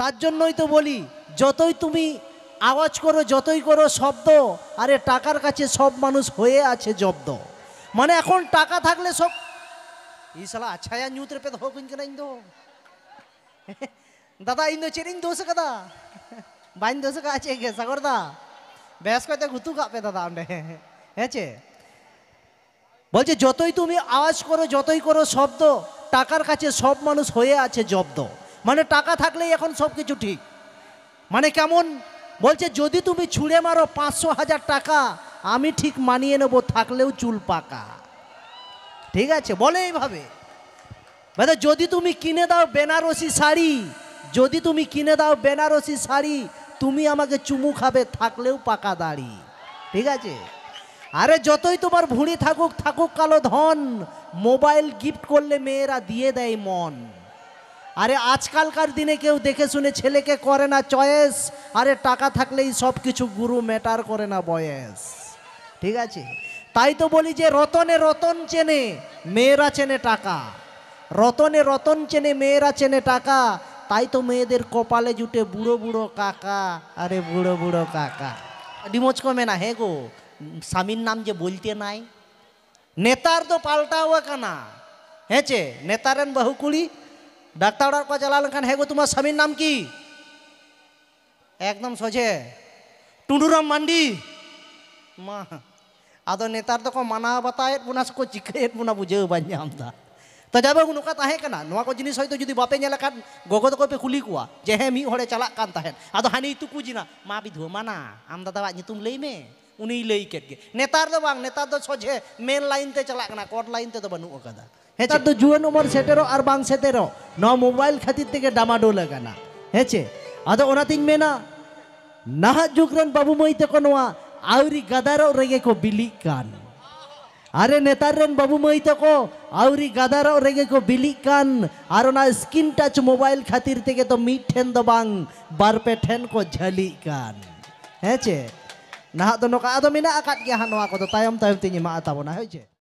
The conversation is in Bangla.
তার জন্যই তো বলি যতই তুমি আওয়াজ করো যতই করো শব্দ আরে টাকার কাছে সব মানুষ হয়ে আছে জব্দ মানে এখন টাকা থাকলে সব ই সালা আচ্ছা নিউতে পে হোক কিনা দাদা ইন্দো চেরিং দোষে কাদা বাইন দোষে কা আছে গে সাগর দা ব্যাস কয়তে গুতু কাপে দাদা আমনে হেছে হ্যাঁ বলছে যতই তুমি আওয়াজ করো যতই করো শব্দ টাকার কাছে সব মানুষ হয়ে আছে জব্দ মানে টাকা থাকলেই এখন সব কিছু ঠিক মানে কেমন বলছে যদি তুমি ছুঁড়ে মারো পাঁচশো হাজার টাকা আমি ঠিক মানিয়ে নেব থাকলেও চুল পাকা ঠিক আছে বলে এইভাবে মানে যদি তুমি কিনে দাও বেনারসি শাড়ি যদি তুমি কিনে দাও বেনারসি শাড়ি তুমি আমাকে চুমু খাবে থাকলেও পাকা দাড়ি ঠিক আছে আরে যতই তোমার ভুঁড়ি থাকুক থাকুক কালো ধন মোবাইল গিফট করলে মেয়েরা দিয়ে দেয় মন আরে আজকালকার দিনে কেউ দেখে শুনে ছেলেকে করে না চয়েস আরে টাকা থাকলেই সব কিছু গুরু ম্যাটার করে না বয়েস ঠিক আছে তাই তো বলি যে রতনে রতন চেনে মেয়েরা চেনে টাকা রতনে রতন চেনে মেয়েরা চেনে টাকা তাই তো মেয়েদের কপালে জুটে বুড়ো বুড়ো কাকা আরে বুড়ো বুড়ো কাকা ডিমোচ কমে না হে গো স্বামীর নাম যে বলতে নাই নেতার তো পাল্টা হুয়া কানা চে হ্যাঁ নেতারেন বাহুকুড়ি ডাক্তার অর্ডার করে জালালেন খান হেগো তোমার স্বামীর নাম কি একদম সোজে টুন্ডুরাম মান্ডি মা আদর নেতার তো মানা বাতায়েত বোনা কো চিকায়েত বোনা বুঝে বাজ দা তো যাবে নুকা তাহে কানা নোয়া কো জিনিস হয়তো যদি বাপে নেলা কান গগো তো কোপে কুলি কোয়া যে হে মি হড়ে চালা কান তাহেন আদর হানি তুকু জিনা মা বিধু মানা আম দাদা বা নিতুম লই মে উনি লই কেটকে নেতার দো বাং নেতার দো সোজে মেন লাইন তে চালা কানা কোর্ট লাইন তে দো বানু কাদা હેચે તો જુવન ઉમર સેટેરો આર બાંગ સેટેરો નો મોબાઈલ ખાતીર તેગે ડામાડોલ ᱟᱠᱟᱱᱟ ᱦᱮᱸᱪᱮ ᱟᱫᱚ ᱚᱱᱟᱛᱤᱧ ᱢᱮᱱᱟ ᱱᱟᱦᱟᱜ ᱡᱩᱜᱽ ᱨᱮᱱ ᱵᱟᱹᱵᱩ ᱢᱟᱹᱭ ᱛᱟᱠᱚ ᱱᱚᱣᱟ ᱟᱹᱣᱨᱤ ᱜᱟᱫᱟᱨᱚᱜ ᱨᱮᱜᱮ ᱠᱚ ᱵᱤᱞᱤᱜ ᱠᱟᱱ আরে নেতার রেন বাবু মাই তো আউরি গাদারও রেগে কো বিলিক কান আর ওনা স্ক্রিন টাচ মোবাইল খাতির থেকে তো মিট ঠেন দো বাং বারপে ঠেন কো ঝালি কান হ্যাঁ চে নাহা তো নকা আদো মিনা আকাত গে হানওয়া কো তো তায়ম তায়ম তিনি মা তাবনা হইছে